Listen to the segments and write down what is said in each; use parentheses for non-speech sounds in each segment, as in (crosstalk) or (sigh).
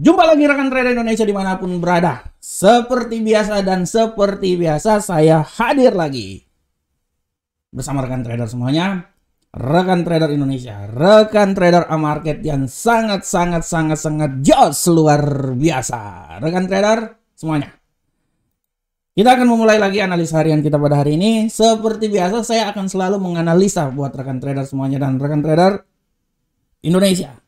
Jumpa lagi rekan trader Indonesia dimanapun berada. Seperti biasa dan seperti biasa saya hadir lagi. Bersama rekan trader semuanya. Rekan trader Indonesia. Rekan trader A market yang sangat-sangat-sangat-sangat jos luar biasa. Rekan trader semuanya. Kita akan memulai lagi analisa harian kita pada hari ini. Seperti biasa saya akan selalu menganalisa buat rekan trader semuanya dan rekan trader Indonesia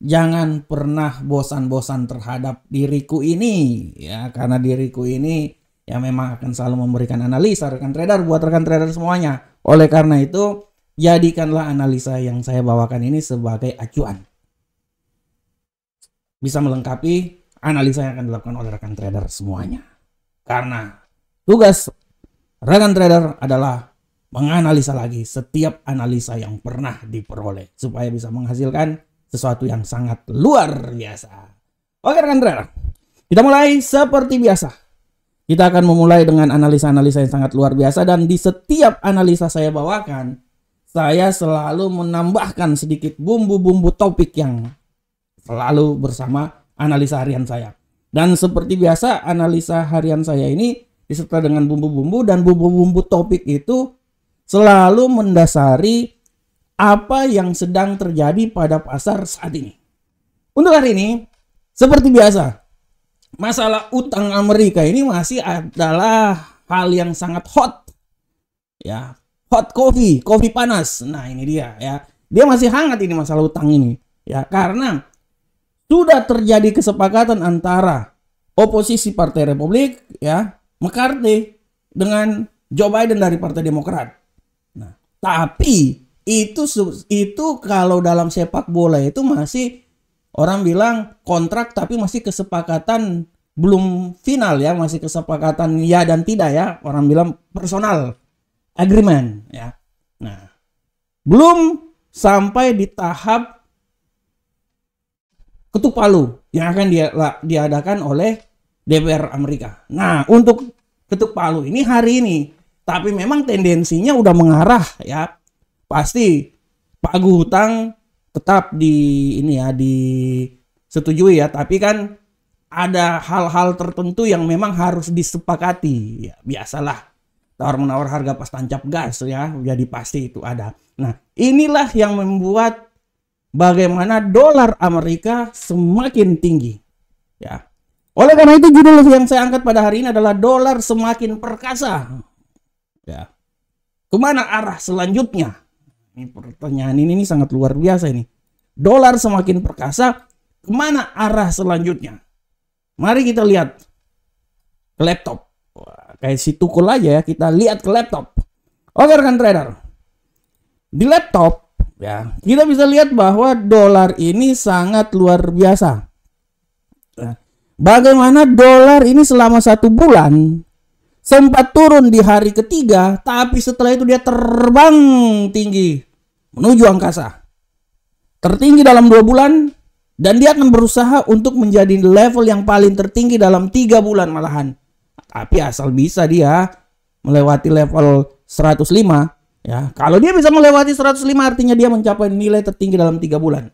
jangan pernah bosan-bosan terhadap diriku ini ya karena diriku ini ya memang akan selalu memberikan analisa rekan trader buat rekan trader semuanya oleh karena itu jadikanlah analisa yang saya bawakan ini sebagai acuan bisa melengkapi analisa yang akan dilakukan oleh rekan trader semuanya karena tugas rekan trader adalah menganalisa lagi setiap analisa yang pernah diperoleh supaya bisa menghasilkan sesuatu yang sangat luar biasa. Oke rekan-rekan, kita mulai seperti biasa. Kita akan memulai dengan analisa-analisa yang sangat luar biasa dan di setiap analisa saya bawakan, saya selalu menambahkan sedikit bumbu-bumbu topik yang selalu bersama analisa harian saya. Dan seperti biasa analisa harian saya ini disertai dengan bumbu-bumbu dan bumbu-bumbu topik itu selalu mendasari apa yang sedang terjadi pada pasar saat ini. Untuk hari ini, seperti biasa, masalah utang Amerika ini masih adalah hal yang sangat hot. Ya, hot coffee, coffee panas. Nah, ini dia ya. Dia masih hangat ini masalah utang ini. Ya, karena sudah terjadi kesepakatan antara oposisi Partai Republik ya, McCarthy dengan Joe Biden dari Partai Demokrat. Nah, tapi itu itu kalau dalam sepak bola itu masih orang bilang kontrak tapi masih kesepakatan belum final ya masih kesepakatan ya dan tidak ya orang bilang personal agreement ya nah belum sampai di tahap ketuk palu yang akan dia, diadakan oleh DPR Amerika. Nah, untuk ketuk palu ini hari ini, tapi memang tendensinya udah mengarah ya pasti Agung hutang tetap di ini ya di setujui ya tapi kan ada hal-hal tertentu yang memang harus disepakati ya biasalah tawar menawar harga pas tancap gas ya jadi pasti itu ada nah inilah yang membuat bagaimana dolar Amerika semakin tinggi ya oleh karena itu judul yang saya angkat pada hari ini adalah dolar semakin perkasa ya kemana arah selanjutnya ini pertanyaan ini, ini sangat luar biasa ini. Dolar semakin perkasa, kemana arah selanjutnya? Mari kita lihat ke laptop. Wah, kayak si tukul aja ya, kita lihat ke laptop. Oke rekan trader, di laptop ya kita bisa lihat bahwa dolar ini sangat luar biasa. Nah, bagaimana dolar ini selama satu bulan sempat turun di hari ketiga, tapi setelah itu dia terbang tinggi menuju angkasa. Tertinggi dalam dua bulan, dan dia akan berusaha untuk menjadi level yang paling tertinggi dalam tiga bulan malahan. Tapi asal bisa dia melewati level 105, ya. Kalau dia bisa melewati 105 artinya dia mencapai nilai tertinggi dalam tiga bulan.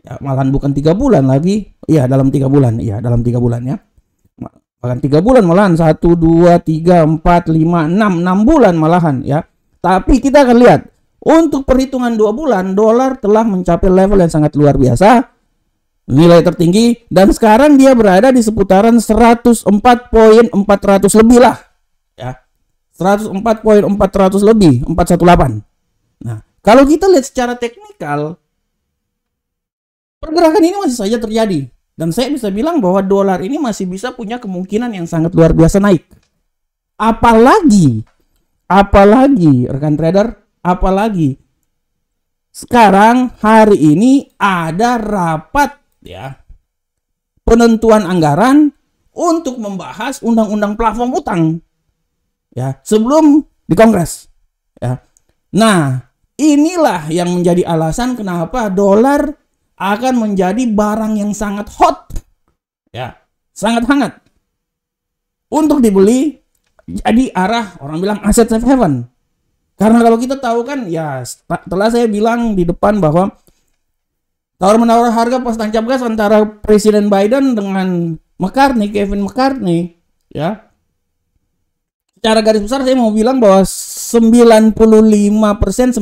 Ya, malahan bukan tiga bulan lagi, ya dalam tiga bulan, ya dalam tiga bulan ya bahkan tiga bulan malahan satu dua tiga empat lima enam enam bulan malahan ya tapi kita akan lihat untuk perhitungan dua bulan dolar telah mencapai level yang sangat luar biasa nilai tertinggi dan sekarang dia berada di seputaran 104.400 lebih lah ya 104.400 lebih 418 nah kalau kita lihat secara teknikal pergerakan ini masih saja terjadi dan saya bisa bilang bahwa dolar ini masih bisa punya kemungkinan yang sangat luar biasa naik. Apalagi, apalagi rekan trader, apalagi sekarang hari ini ada rapat ya penentuan anggaran untuk membahas undang-undang plafon utang ya sebelum di Kongres ya. Nah, inilah yang menjadi alasan kenapa dolar akan menjadi barang yang sangat hot, ya, sangat hangat untuk dibeli. Jadi arah orang bilang aset safe haven. Karena kalau kita tahu kan, ya setelah saya bilang di depan bahwa tawar menawar harga pas tancap gas antara Presiden Biden dengan McCartney, Kevin McCartney, ya. cara garis besar saya mau bilang bahwa 95%, 99%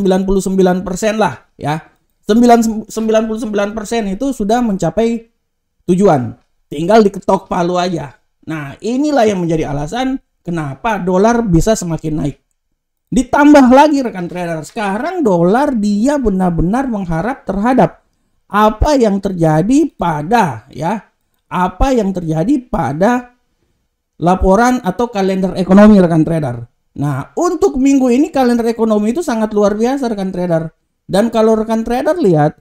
lah, ya 99% itu sudah mencapai tujuan. Tinggal diketok palu aja. Nah, inilah yang menjadi alasan kenapa dolar bisa semakin naik. Ditambah lagi rekan trader, sekarang dolar dia benar-benar mengharap terhadap apa yang terjadi pada ya, apa yang terjadi pada laporan atau kalender ekonomi rekan trader. Nah, untuk minggu ini kalender ekonomi itu sangat luar biasa rekan trader. Dan kalau rekan trader lihat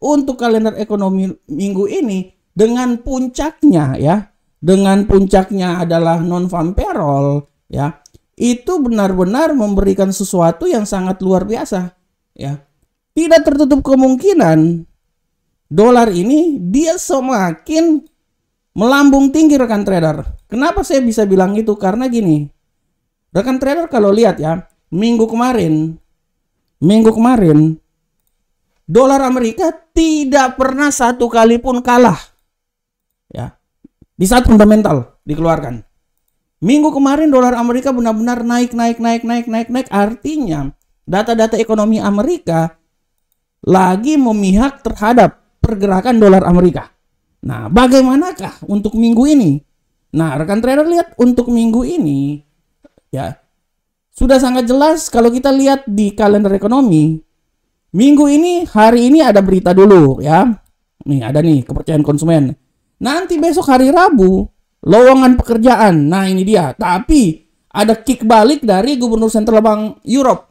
untuk kalender ekonomi minggu ini dengan puncaknya ya, dengan puncaknya adalah non farm payroll ya. Itu benar-benar memberikan sesuatu yang sangat luar biasa ya. Tidak tertutup kemungkinan dolar ini dia semakin melambung tinggi rekan trader. Kenapa saya bisa bilang itu? Karena gini. Rekan trader kalau lihat ya, minggu kemarin minggu kemarin dolar Amerika tidak pernah satu kali pun kalah. Ya. Di saat fundamental dikeluarkan. Minggu kemarin dolar Amerika benar-benar naik naik naik naik naik naik artinya data-data ekonomi Amerika lagi memihak terhadap pergerakan dolar Amerika. Nah, bagaimanakah untuk minggu ini? Nah, rekan trader lihat untuk minggu ini ya sudah sangat jelas kalau kita lihat di kalender ekonomi Minggu ini hari ini ada berita dulu ya. Nih ada nih kepercayaan konsumen. Nanti besok hari Rabu lowongan pekerjaan. Nah ini dia. Tapi ada kick balik dari Gubernur sentral Bank Europe.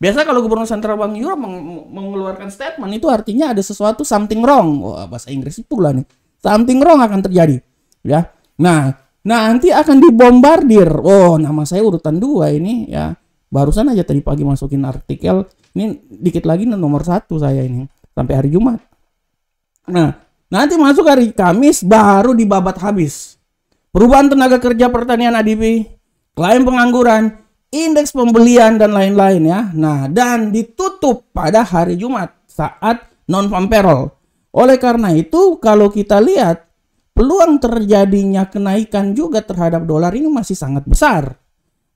Biasa kalau Gubernur sentral Bank Europe meng mengeluarkan statement itu artinya ada sesuatu something wrong. Wah, bahasa Inggris itu lah nih. Something wrong akan terjadi. Ya. Nah, nanti akan dibombardir. Oh, nama saya urutan dua ini ya. Barusan aja tadi pagi masukin artikel ini dikit lagi nomor satu saya ini sampai hari Jumat nah nanti masuk hari Kamis baru dibabat habis perubahan tenaga kerja pertanian ADP klaim pengangguran indeks pembelian dan lain-lain ya nah dan ditutup pada hari Jumat saat non farm payroll oleh karena itu kalau kita lihat peluang terjadinya kenaikan juga terhadap dolar ini masih sangat besar.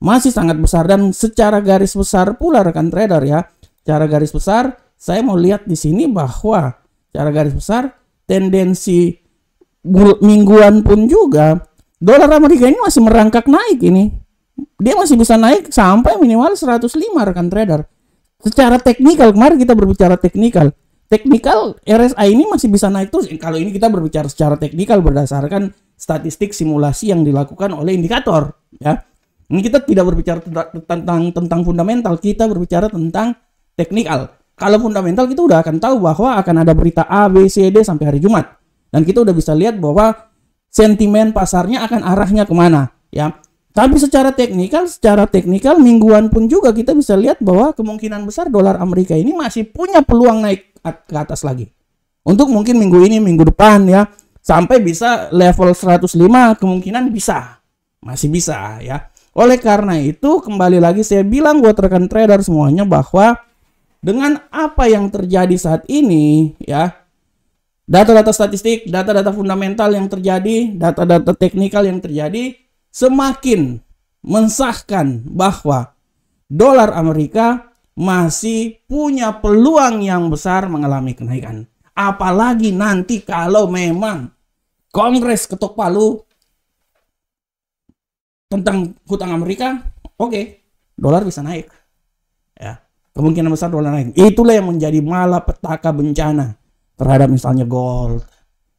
Masih sangat besar dan secara garis besar pula rekan trader ya cara garis besar saya mau lihat di sini bahwa cara garis besar tendensi mingguan pun juga dolar Amerika ini masih merangkak naik ini dia masih bisa naik sampai minimal 105 rekan trader secara teknikal kemarin kita berbicara teknikal teknikal RSI ini masih bisa naik terus kalau ini kita berbicara secara teknikal berdasarkan statistik simulasi yang dilakukan oleh indikator ya ini kita tidak berbicara tentang tentang fundamental kita berbicara tentang teknikal. Kalau fundamental kita udah akan tahu bahwa akan ada berita A, B, C, D sampai hari Jumat. Dan kita udah bisa lihat bahwa sentimen pasarnya akan arahnya kemana. ya. Tapi secara teknikal, secara teknikal mingguan pun juga kita bisa lihat bahwa kemungkinan besar dolar Amerika ini masih punya peluang naik ke atas lagi. Untuk mungkin minggu ini, minggu depan ya, sampai bisa level 105 kemungkinan bisa. Masih bisa ya. Oleh karena itu kembali lagi saya bilang buat rekan trader semuanya bahwa dengan apa yang terjadi saat ini ya data-data statistik, data-data fundamental yang terjadi, data-data teknikal yang terjadi semakin mensahkan bahwa dolar Amerika masih punya peluang yang besar mengalami kenaikan. Apalagi nanti kalau memang Kongres ketok palu tentang hutang Amerika, oke, okay, dolar bisa naik. Ya kemungkinan besar dolar naik. Itulah yang menjadi malapetaka bencana terhadap misalnya gold.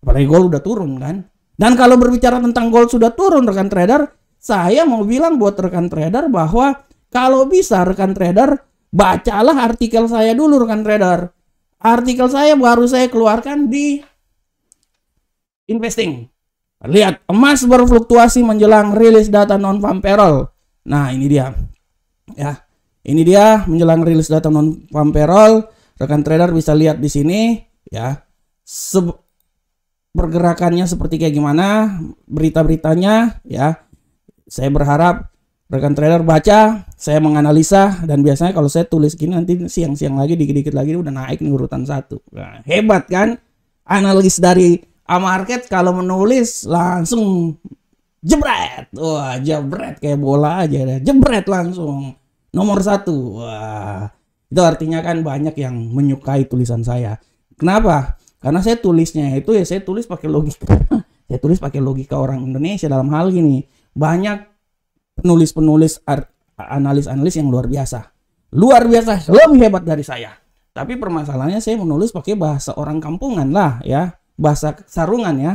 Apalagi gold udah turun kan. Dan kalau berbicara tentang gold sudah turun rekan trader, saya mau bilang buat rekan trader bahwa kalau bisa rekan trader bacalah artikel saya dulu rekan trader. Artikel saya baru saya keluarkan di investing. Lihat, emas berfluktuasi menjelang rilis data non farm payroll. Nah, ini dia. Ya. Ini dia menjelang rilis data non farm payroll, rekan trader bisa lihat di sini ya. Se pergerakannya seperti kayak gimana, berita-beritanya ya. Saya berharap rekan trader baca, saya menganalisa dan biasanya kalau saya tulis gini nanti siang-siang lagi dikit-dikit lagi udah naik nih urutan satu. Nah, hebat kan? Analis dari A market kalau menulis langsung jebret. Wah, jebret kayak bola aja deh. Jebret langsung nomor satu. Wah, itu artinya kan banyak yang menyukai tulisan saya. Kenapa? Karena saya tulisnya itu ya saya tulis pakai logika. (laughs) saya tulis pakai logika orang Indonesia dalam hal ini. Banyak penulis-penulis analis-analis yang luar biasa. Luar biasa, lebih hebat dari saya. Tapi permasalahannya saya menulis pakai bahasa orang kampungan lah ya. Bahasa sarungan ya.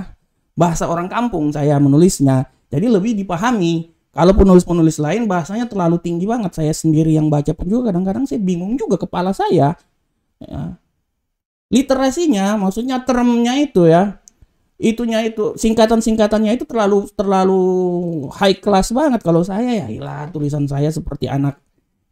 Bahasa orang kampung saya menulisnya. Jadi lebih dipahami kalau penulis-penulis lain bahasanya terlalu tinggi banget. Saya sendiri yang baca pun juga kadang-kadang saya bingung juga kepala saya. Ya. Literasinya, maksudnya termnya itu ya, itunya itu singkatan-singkatannya itu terlalu terlalu high class banget kalau saya ya ilah tulisan saya seperti anak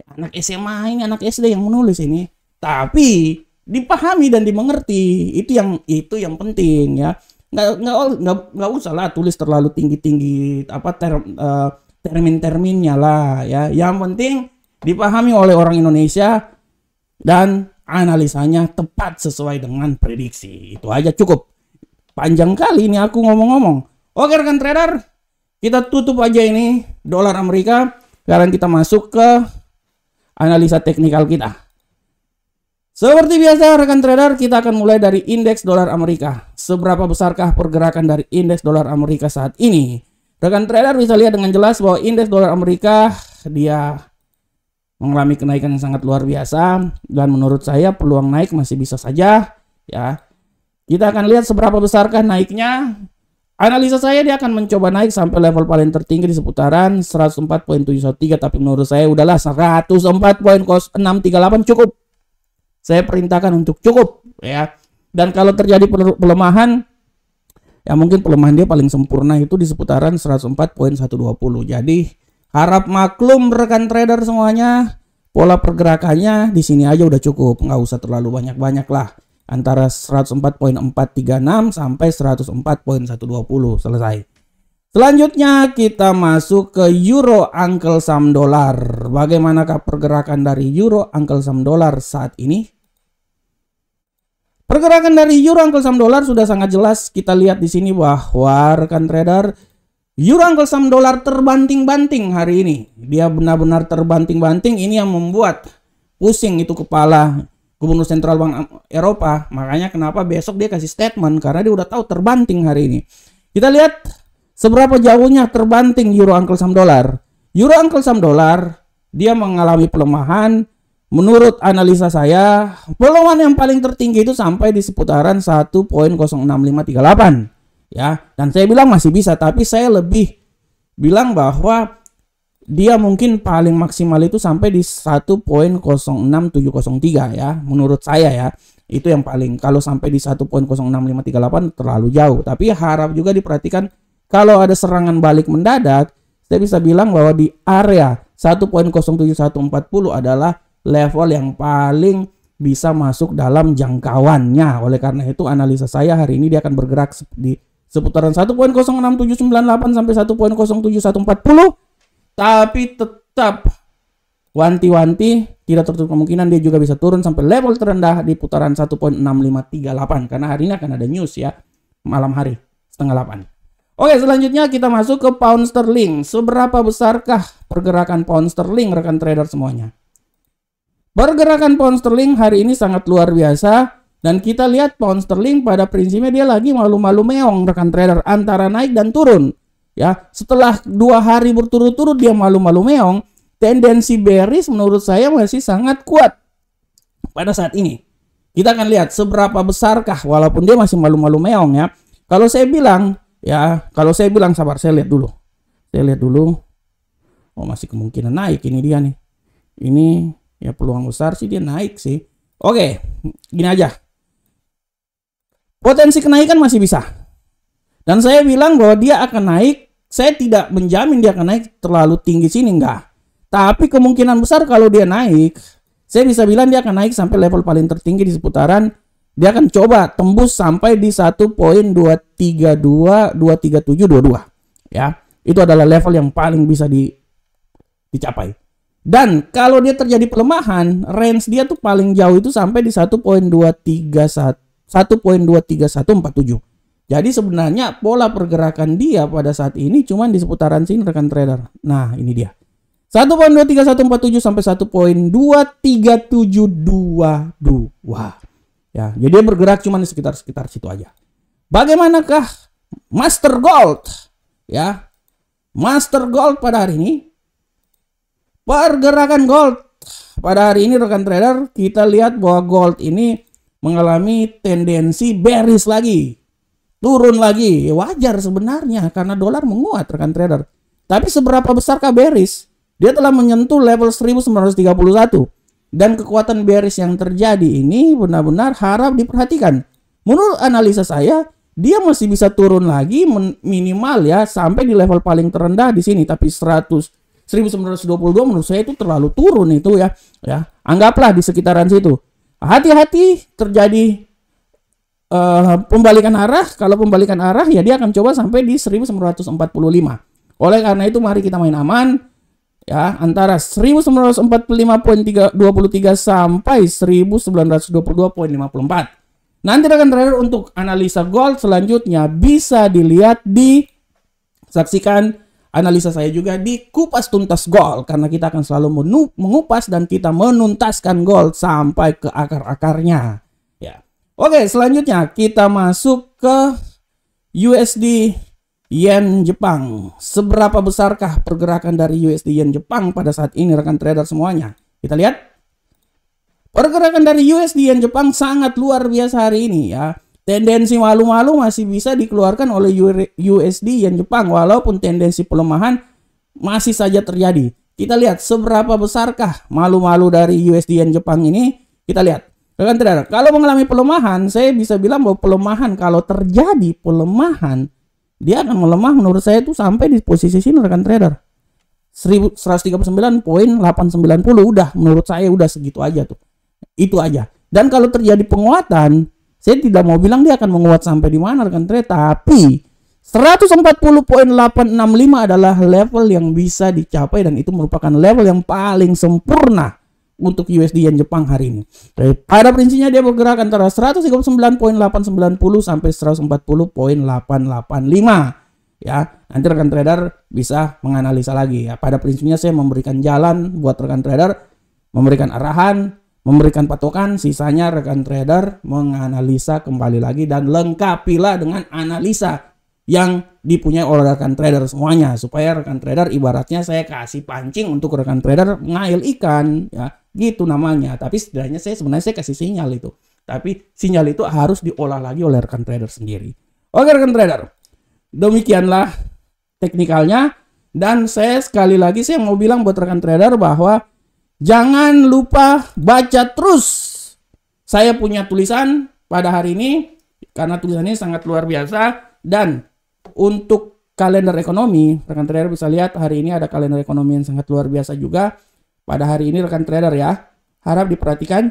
anak SMA ini anak SD yang menulis ini tapi dipahami dan dimengerti itu yang itu yang penting ya nggak nggak nggak nggak usah lah tulis terlalu tinggi tinggi apa term uh, termin-terminnya lah ya. Yang penting dipahami oleh orang Indonesia dan analisanya tepat sesuai dengan prediksi. Itu aja cukup. Panjang kali ini aku ngomong-ngomong. Oke rekan trader, kita tutup aja ini dolar Amerika. Sekarang kita masuk ke analisa teknikal kita. Seperti biasa rekan trader, kita akan mulai dari indeks dolar Amerika. Seberapa besarkah pergerakan dari indeks dolar Amerika saat ini? Rekan trader bisa lihat dengan jelas bahwa indeks dolar Amerika dia mengalami kenaikan yang sangat luar biasa dan menurut saya peluang naik masih bisa saja ya. Kita akan lihat seberapa besarkah naiknya. Analisa saya dia akan mencoba naik sampai level paling tertinggi di seputaran 104.73 tapi menurut saya udahlah 104.638 cukup. Saya perintahkan untuk cukup ya. Dan kalau terjadi pelemahan ya mungkin pelemahan dia paling sempurna itu di seputaran 104.120 jadi harap maklum rekan trader semuanya pola pergerakannya di sini aja udah cukup nggak usah terlalu banyak-banyak lah antara 104.436 sampai 104.120 selesai selanjutnya kita masuk ke euro uncle Sam Dollar. bagaimanakah pergerakan dari euro uncle Sam Dollar saat ini Pergerakan dari euro uncle sam dolar sudah sangat jelas kita lihat di sini bahwa rekan trader euro uncle sam dolar terbanting-banting hari ini. Dia benar-benar terbanting-banting ini yang membuat pusing itu kepala Gubernur Sentral Bank Eropa. Makanya kenapa besok dia kasih statement karena dia udah tahu terbanting hari ini. Kita lihat seberapa jauhnya terbanting euro uncle sam dolar. Euro uncle sam dolar dia mengalami pelemahan Menurut analisa saya, peluang yang paling tertinggi itu sampai di seputaran 1.06538 ya. Dan saya bilang masih bisa, tapi saya lebih bilang bahwa dia mungkin paling maksimal itu sampai di 1.06703 ya, menurut saya ya. Itu yang paling kalau sampai di 1.06538 terlalu jauh, tapi harap juga diperhatikan kalau ada serangan balik mendadak, saya bisa bilang bahwa di area 1.07140 adalah level yang paling bisa masuk dalam jangkauannya. Oleh karena itu analisa saya hari ini dia akan bergerak di seputaran 1.06798 sampai 1.07140 tapi tetap wanti-wanti tidak tertutup kemungkinan dia juga bisa turun sampai level terendah di putaran 1.6538 karena hari ini akan ada news ya malam hari setengah 8. Oke, selanjutnya kita masuk ke pound sterling. Seberapa besarkah pergerakan pound sterling rekan trader semuanya? Pergerakan pound sterling hari ini sangat luar biasa dan kita lihat pound sterling pada prinsipnya dia lagi malu-malu meong rekan trader antara naik dan turun. Ya, setelah dua hari berturut-turut dia malu-malu meong, tendensi bearish menurut saya masih sangat kuat pada saat ini. Kita akan lihat seberapa besarkah walaupun dia masih malu-malu meong ya. Kalau saya bilang ya, kalau saya bilang sabar saya lihat dulu. Saya lihat dulu. Oh, masih kemungkinan naik ini dia nih. Ini ya peluang besar sih dia naik sih oke gini aja potensi kenaikan masih bisa dan saya bilang bahwa dia akan naik saya tidak menjamin dia akan naik terlalu tinggi sini enggak tapi kemungkinan besar kalau dia naik saya bisa bilang dia akan naik sampai level paling tertinggi di seputaran dia akan coba tembus sampai di 1.232 23722 ya itu adalah level yang paling bisa di, dicapai dan kalau dia terjadi pelemahan, range dia tuh paling jauh itu sampai di 1.231 1.23147. Jadi sebenarnya pola pergerakan dia pada saat ini cuma di seputaran sini rekan trader. Nah, ini dia. 1.23147 sampai 1.23722. Ya, jadi dia bergerak cuma di sekitar-sekitar situ aja. Bagaimanakah Master Gold? Ya. Master Gold pada hari ini Pergerakan gold. Pada hari ini rekan trader kita lihat bahwa gold ini mengalami tendensi bearish lagi. Turun lagi. Ya, wajar sebenarnya karena dolar menguat rekan trader. Tapi seberapa besarkah bearish? Dia telah menyentuh level 1931. Dan kekuatan bearish yang terjadi ini benar-benar harap diperhatikan. Menurut analisa saya, dia masih bisa turun lagi minimal ya sampai di level paling terendah di sini tapi 100 1922 menurut saya itu terlalu turun itu ya. Ya, anggaplah di sekitaran situ. Hati-hati terjadi uh, pembalikan arah. Kalau pembalikan arah ya dia akan coba sampai di 1945. Oleh karena itu mari kita main aman ya antara 1945.23 sampai 1922.54. Nanti akan terakhir untuk analisa gold selanjutnya bisa dilihat di saksikan analisa saya juga di Kupas Tuntas Gol karena kita akan selalu mengupas dan kita menuntaskan gol sampai ke akar-akarnya ya. Oke, selanjutnya kita masuk ke USD Yen Jepang. Seberapa besarkah pergerakan dari USD Yen Jepang pada saat ini rekan trader semuanya? Kita lihat. Pergerakan dari USD Yen Jepang sangat luar biasa hari ini ya Tendensi malu-malu masih bisa dikeluarkan oleh USD yang Jepang walaupun tendensi pelemahan masih saja terjadi. Kita lihat seberapa besarkah malu-malu dari USD yang Jepang ini. Kita lihat. Rekan trader. kalau mengalami pelemahan, saya bisa bilang bahwa pelemahan kalau terjadi pelemahan, dia akan melemah menurut saya itu sampai di posisi sini rekan trader. 139.890 udah menurut saya udah segitu aja tuh. Itu aja. Dan kalau terjadi penguatan, saya tidak mau bilang dia akan menguat sampai di mana rekan trader, tapi 140.865 adalah level yang bisa dicapai dan itu merupakan level yang paling sempurna untuk USD yang Jepang hari ini. Pada prinsipnya dia bergerak antara 139.890 sampai 140.885. Ya, nanti rekan trader bisa menganalisa lagi ya. Pada prinsipnya saya memberikan jalan buat rekan trader, memberikan arahan memberikan patokan, sisanya rekan trader menganalisa kembali lagi dan lengkapilah dengan analisa yang dipunyai oleh rekan trader semuanya supaya rekan trader ibaratnya saya kasih pancing untuk rekan trader ngail ikan ya gitu namanya tapi setidaknya saya sebenarnya saya kasih sinyal itu tapi sinyal itu harus diolah lagi oleh rekan trader sendiri oke rekan trader demikianlah teknikalnya dan saya sekali lagi saya mau bilang buat rekan trader bahwa Jangan lupa baca terus. Saya punya tulisan pada hari ini karena tulisannya sangat luar biasa dan untuk kalender ekonomi rekan trader bisa lihat hari ini ada kalender ekonomi yang sangat luar biasa juga pada hari ini rekan trader ya. Harap diperhatikan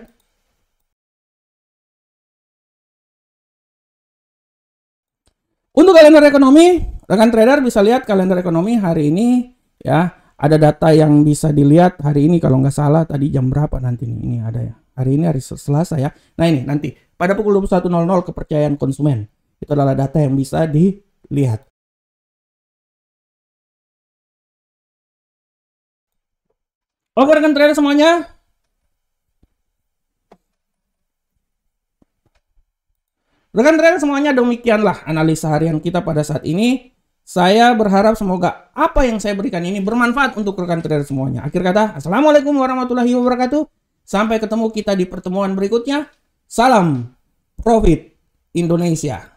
Untuk kalender ekonomi, rekan trader bisa lihat kalender ekonomi hari ini ya ada data yang bisa dilihat hari ini kalau nggak salah tadi jam berapa nanti nih ini ada ya hari ini hari Selasa ya nah ini nanti pada pukul 21.00 kepercayaan konsumen itu adalah data yang bisa dilihat Oke rekan trader semuanya Rekan trader semuanya demikianlah analisa harian kita pada saat ini saya berharap semoga apa yang saya berikan ini bermanfaat untuk rekan trader semuanya. Akhir kata, Assalamualaikum warahmatullahi wabarakatuh. Sampai ketemu kita di pertemuan berikutnya. Salam Profit Indonesia.